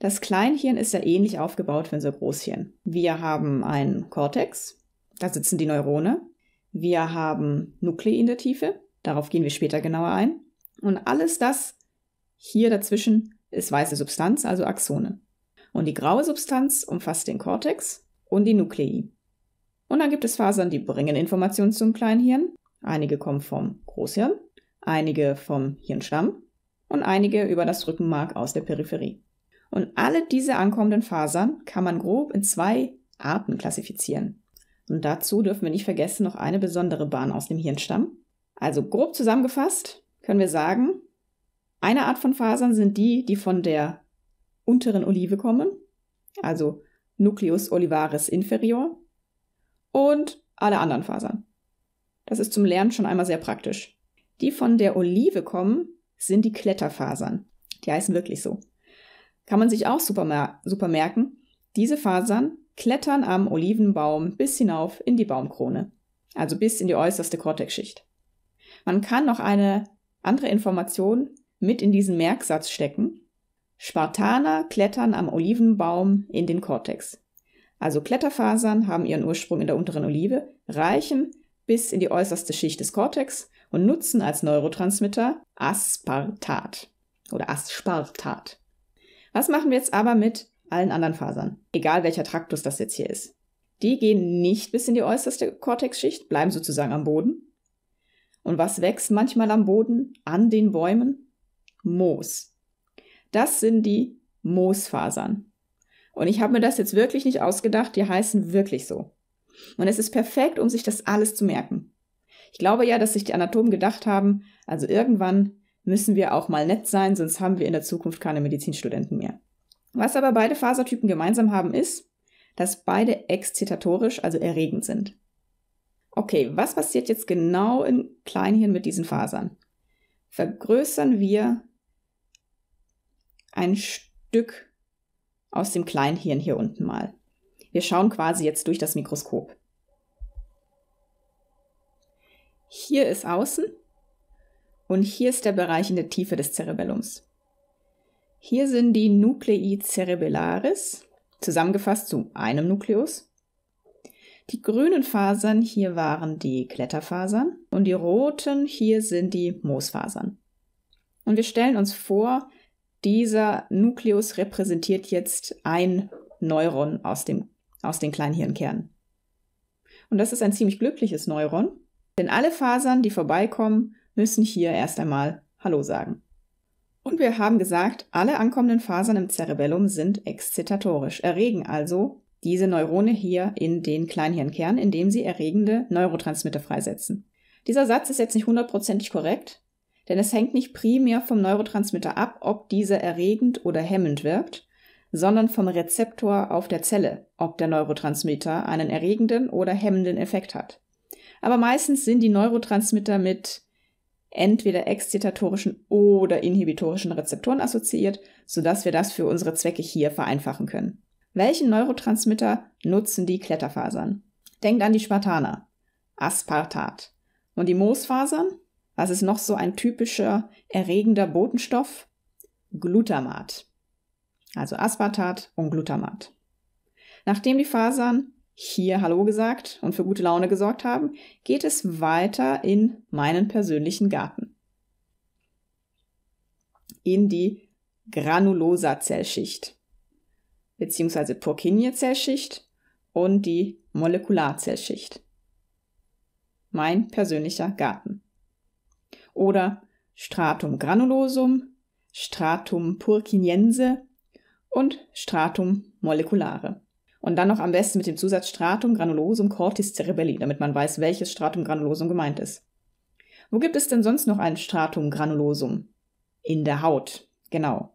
Das Kleinhirn ist ja ähnlich aufgebaut wie unser Großhirn. Wir haben einen Kortex, da sitzen die Neurone. Wir haben Nuklei in der Tiefe, darauf gehen wir später genauer ein. Und alles das hier dazwischen ist weiße Substanz, also Axone. Und die graue Substanz umfasst den Kortex und die Nuklei. Und dann gibt es Fasern, die bringen Informationen zum Kleinhirn. Einige kommen vom Großhirn, einige vom Hirnstamm und einige über das Rückenmark aus der Peripherie. Und alle diese ankommenden Fasern kann man grob in zwei Arten klassifizieren. Und dazu dürfen wir nicht vergessen noch eine besondere Bahn aus dem Hirnstamm. Also grob zusammengefasst können wir sagen, eine Art von Fasern sind die, die von der unteren Olive kommen, also Nucleus olivaris inferior, und alle anderen Fasern. Das ist zum Lernen schon einmal sehr praktisch. Die von der Olive kommen, sind die Kletterfasern. Die heißen wirklich so. Kann man sich auch super, super merken. Diese Fasern klettern am Olivenbaum bis hinauf in die Baumkrone, also bis in die äußerste Kortexschicht. Man kann noch eine andere Information mit in diesen Merksatz stecken. Spartaner klettern am Olivenbaum in den Kortex. Also Kletterfasern haben ihren Ursprung in der unteren Olive, reichen bis in die äußerste Schicht des Kortex und nutzen als Neurotransmitter Aspartat oder Aspartat. Was machen wir jetzt aber mit allen anderen Fasern? Egal welcher Traktus das jetzt hier ist. Die gehen nicht bis in die äußerste Kortexschicht, bleiben sozusagen am Boden. Und was wächst manchmal am Boden, an den Bäumen? Moos. Das sind die Moosfasern. Und ich habe mir das jetzt wirklich nicht ausgedacht, die heißen wirklich so. Und es ist perfekt, um sich das alles zu merken. Ich glaube ja, dass sich die Anatomen gedacht haben, also irgendwann müssen wir auch mal nett sein, sonst haben wir in der Zukunft keine Medizinstudenten mehr. Was aber beide Fasertypen gemeinsam haben, ist, dass beide exzitatorisch, also erregend sind. Okay, was passiert jetzt genau in Kleinhirn mit diesen Fasern? Vergrößern wir ein Stück aus dem Kleinhirn hier unten mal. Wir schauen quasi jetzt durch das Mikroskop. Hier ist außen und hier ist der Bereich in der Tiefe des Cerebellums. Hier sind die Nuclei cerebellaris zusammengefasst zu einem Nukleus. Die grünen Fasern hier waren die Kletterfasern und die roten hier sind die Moosfasern. Und wir stellen uns vor, dieser Nukleus repräsentiert jetzt ein Neuron aus, dem, aus den Kleinhirnkernen. Und das ist ein ziemlich glückliches Neuron, denn alle Fasern, die vorbeikommen, müssen hier erst einmal Hallo sagen. Und wir haben gesagt, alle ankommenden Fasern im Cerebellum sind exzitatorisch, erregen also diese Neurone hier in den Kleinhirnkern, indem sie erregende Neurotransmitter freisetzen. Dieser Satz ist jetzt nicht hundertprozentig korrekt, denn es hängt nicht primär vom Neurotransmitter ab, ob dieser erregend oder hemmend wirkt, sondern vom Rezeptor auf der Zelle, ob der Neurotransmitter einen erregenden oder hemmenden Effekt hat. Aber meistens sind die Neurotransmitter mit entweder exzitatorischen oder inhibitorischen Rezeptoren assoziiert, sodass wir das für unsere Zwecke hier vereinfachen können. Welchen Neurotransmitter nutzen die Kletterfasern? Denkt an die Spartaner. Aspartat. Und die Moosfasern? Was ist noch so ein typischer erregender Botenstoff? Glutamat. Also Aspartat und Glutamat. Nachdem die Fasern hier Hallo gesagt und für gute Laune gesorgt haben, geht es weiter in meinen persönlichen Garten. In die Granulosa-Zellschicht, beziehungsweise Purkinje-Zellschicht und die Molekularzellschicht. Mein persönlicher Garten. Oder Stratum granulosum, Stratum purkinjense und Stratum molekulare. Und dann noch am besten mit dem Zusatz Stratum granulosum cortis cerebelli, damit man weiß, welches Stratum granulosum gemeint ist. Wo gibt es denn sonst noch ein Stratum granulosum? In der Haut, genau.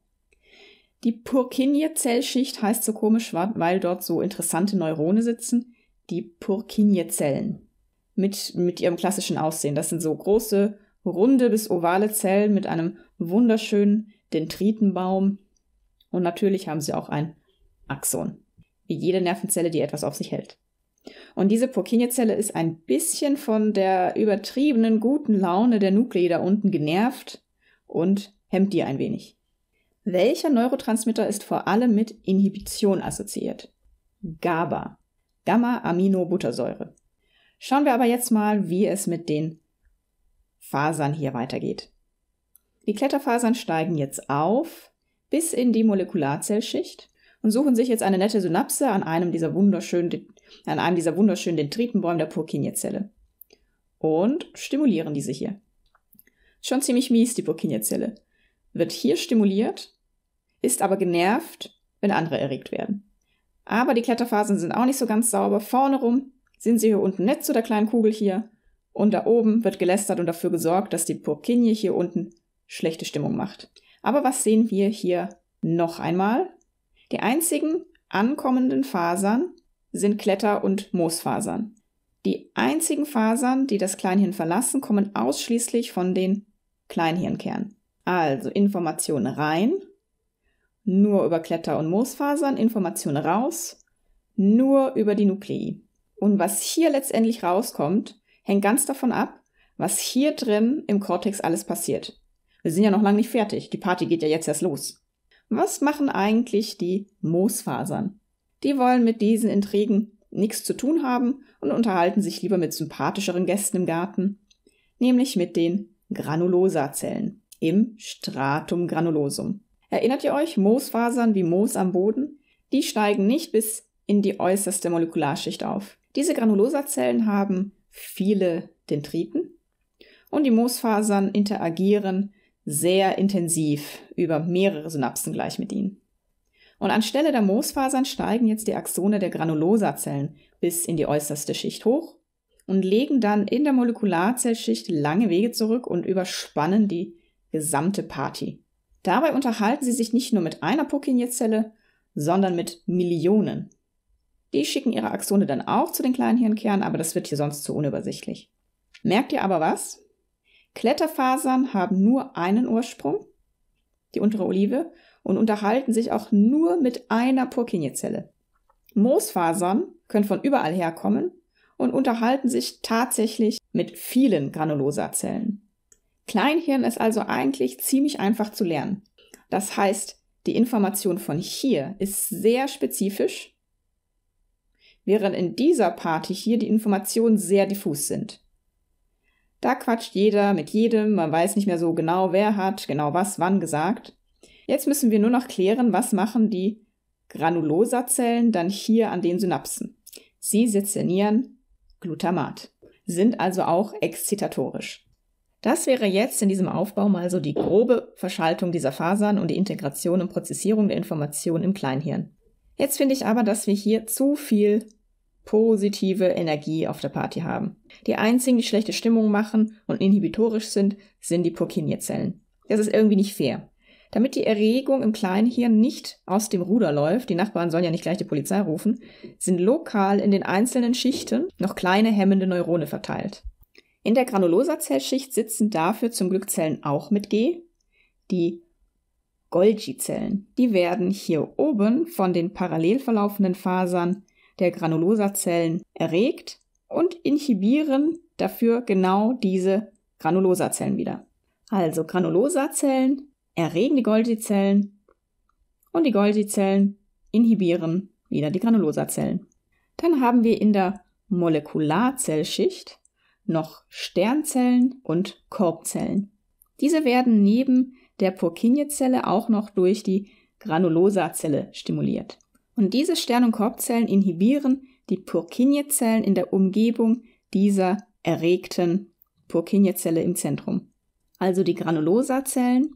Die Purkinje-Zellschicht heißt so komisch, weil dort so interessante Neurone sitzen, die Purkinje-Zellen. Mit, mit ihrem klassischen Aussehen. Das sind so große, runde bis ovale Zellen mit einem wunderschönen Dendritenbaum. Und natürlich haben sie auch ein Axon wie jede Nervenzelle, die etwas auf sich hält. Und diese purkinje ist ein bisschen von der übertriebenen guten Laune der Nuklei da unten genervt und hemmt die ein wenig. Welcher Neurotransmitter ist vor allem mit Inhibition assoziiert? GABA, Gamma-Aminobuttersäure. Schauen wir aber jetzt mal, wie es mit den Fasern hier weitergeht. Die Kletterfasern steigen jetzt auf bis in die Molekularzellschicht und suchen sich jetzt eine nette Synapse an einem dieser wunderschönen, an einem dieser wunderschönen Dendritenbäume der Purkinjezelle. Und stimulieren diese hier. Schon ziemlich mies, die Purkinjezelle. Wird hier stimuliert, ist aber genervt, wenn andere erregt werden. Aber die Kletterphasen sind auch nicht so ganz sauber. Vorne rum sind sie hier unten nett zu der kleinen Kugel hier. Und da oben wird gelästert und dafür gesorgt, dass die Purkinje hier unten schlechte Stimmung macht. Aber was sehen wir hier noch einmal? Die einzigen ankommenden Fasern sind Kletter- und Moosfasern. Die einzigen Fasern, die das Kleinhirn verlassen, kommen ausschließlich von den Kleinhirnkernen. Also Informationen rein, nur über Kletter- und Moosfasern, Informationen raus, nur über die Nuklei. Und was hier letztendlich rauskommt, hängt ganz davon ab, was hier drin im Kortex alles passiert. Wir sind ja noch lange nicht fertig. Die Party geht ja jetzt erst los. Was machen eigentlich die Moosfasern? Die wollen mit diesen Intrigen nichts zu tun haben und unterhalten sich lieber mit sympathischeren Gästen im Garten, nämlich mit den Granulosa-Zellen im Stratum granulosum. Erinnert ihr euch, Moosfasern wie Moos am Boden? Die steigen nicht bis in die äußerste Molekularschicht auf. Diese Granulosa-Zellen haben viele Dendriten und die Moosfasern interagieren sehr intensiv über mehrere Synapsen gleich mit ihnen. Und anstelle der Moosfasern steigen jetzt die Axone der Granulosa-Zellen bis in die äußerste Schicht hoch und legen dann in der Molekularzellschicht lange Wege zurück und überspannen die gesamte Party. Dabei unterhalten sie sich nicht nur mit einer purkinje sondern mit Millionen. Die schicken ihre Axone dann auch zu den kleinen Hirnkernen, aber das wird hier sonst zu unübersichtlich. Merkt ihr aber was? Kletterfasern haben nur einen Ursprung, die untere Olive, und unterhalten sich auch nur mit einer Purkinjezelle. Moosfasern können von überall herkommen und unterhalten sich tatsächlich mit vielen Granulosa-Zellen. Kleinhirn ist also eigentlich ziemlich einfach zu lernen. Das heißt, die Information von hier ist sehr spezifisch, während in dieser Party hier die Informationen sehr diffus sind. Da quatscht jeder mit jedem, man weiß nicht mehr so genau, wer hat genau was wann gesagt. Jetzt müssen wir nur noch klären, was machen die Granulosa-Zellen dann hier an den Synapsen. Sie sezernieren Glutamat, sind also auch exzitatorisch. Das wäre jetzt in diesem Aufbau mal so die grobe Verschaltung dieser Fasern und die Integration und Prozessierung der Informationen im Kleinhirn. Jetzt finde ich aber, dass wir hier zu viel positive Energie auf der Party haben. Die einzigen, die schlechte Stimmung machen und inhibitorisch sind, sind die Purkinje-Zellen. Das ist irgendwie nicht fair. Damit die Erregung im Kleinhirn nicht aus dem Ruder läuft, die Nachbarn sollen ja nicht gleich die Polizei rufen, sind lokal in den einzelnen Schichten noch kleine hemmende Neurone verteilt. In der Granulosa-Zellschicht sitzen dafür zum Glück Zellen auch mit G, die Golgi-Zellen. Die werden hier oben von den parallel verlaufenden Fasern der Granulosa-Zellen erregt und inhibieren dafür genau diese Granulosa-Zellen wieder. Also Granulosa-Zellen erregen die Golgi-Zellen und die Golgi-Zellen inhibieren wieder die Granulosa-Zellen. Dann haben wir in der Molekularzellschicht noch Sternzellen und Korbzellen. Diese werden neben der Purkinje-Zelle auch noch durch die Granulosa-Zelle stimuliert. Und diese Stern- und Korbzellen inhibieren die Purkinje-Zellen in der Umgebung dieser erregten Purkinje-Zelle im Zentrum. Also die Granulosa-Zellen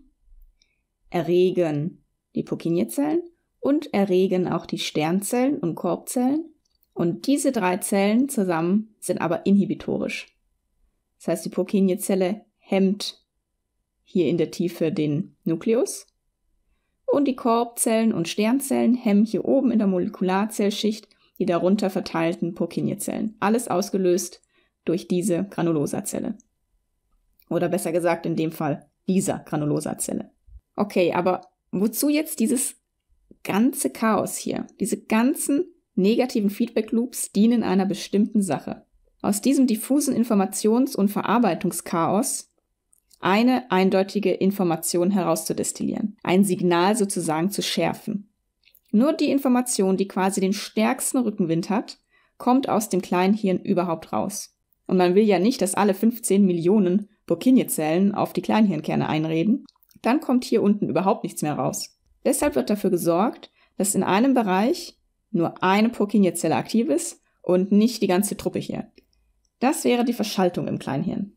erregen die Purkinje-Zellen und erregen auch die Sternzellen und Korbzellen. Und diese drei Zellen zusammen sind aber inhibitorisch. Das heißt, die Purkinje-Zelle hemmt hier in der Tiefe den Nukleus und die Korbzellen und Sternzellen hemmen hier oben in der Molekularzellschicht die darunter verteilten Purkinjezellen. Alles ausgelöst durch diese Granulosa-Zelle. Oder besser gesagt, in dem Fall dieser Granulosa-Zelle. Okay, aber wozu jetzt dieses ganze Chaos hier? Diese ganzen negativen Feedback-Loops dienen einer bestimmten Sache. Aus diesem diffusen Informations- und Verarbeitungschaos eine eindeutige Information herauszudestillieren, ein Signal sozusagen zu schärfen. Nur die Information, die quasi den stärksten Rückenwind hat, kommt aus dem kleinen Hirn überhaupt raus. Und man will ja nicht, dass alle 15 Millionen Burkinie-Zellen auf die Kleinhirnkerne einreden. Dann kommt hier unten überhaupt nichts mehr raus. Deshalb wird dafür gesorgt, dass in einem Bereich nur eine purkinje aktiv ist und nicht die ganze Truppe hier. Das wäre die Verschaltung im Kleinhirn.